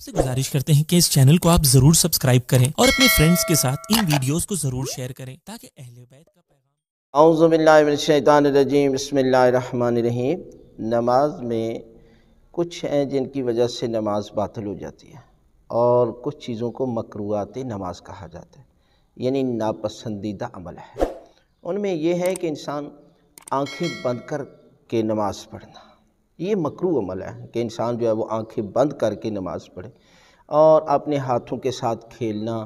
आपसे गुजारिश करते हैं कि इस चैनल को आप जरूर सब्सक्राइब करें और अपने फ्रेंड्स के साथ इन वीडियोस को जरूर शेयर करें ताकि अहले बैत का पैगाम बसमीम नमाज में कुछ हैं जिनकी वजह से नमाज बातिल हो जाती है और कुछ चीज़ों को मकरूआत नमाज कहा जाता है यानी नापसंदीदा अमल है उनमें यह है कि इंसान आंखें बंद कर के नमाज़ पढ़ना ये मकरू अमल है कि इंसान जो है वो आंखें बंद करके नमाज़ पढ़े और अपने हाथों के साथ खेलना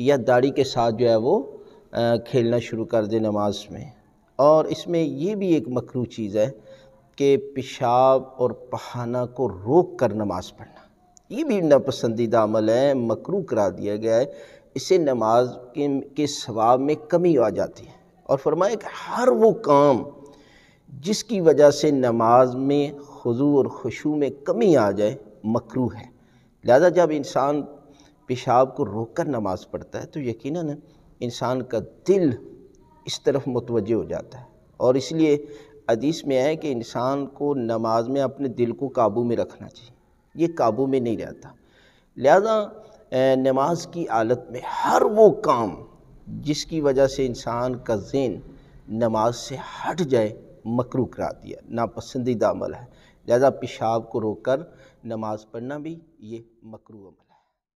या दाढ़ी के साथ जो है वो खेलना शुरू कर दे नमाज में और इसमें ये भी एक मकरू चीज़ है कि पेशाब और पहाना को रोक कर नमाज़ पढ़ना ये भी नापसंदीदा अमल है मकरू करा दिया गया है इससे नमाज के, के सवाब में कमी आ जाती है और फरमाया कि हर वो काम जिसकी वजह से नमाज में खजू और खुशू में कमी आ जाए मकरू है लिहाजा जब इंसान पेशाब को रोक कर नमाज़ पढ़ता है तो यकीन इंसान का दिल इस तरफ मुतवजह हो जाता है और इसलिए अदीस में आए कि इंसान को नमाज में अपने दिल को काबू में रखना चाहिए ये काबू में नहीं रहता लिहाजा नमाज की हालत में हर वो काम जिसकी वजह से इंसान का जेन नमाज से हट जाए मकरू करा दिया नापसंदीदा अमल है लिहाजा पेशाब को रोक कर नमाज़ पढ़ना भी ये मकरू अमल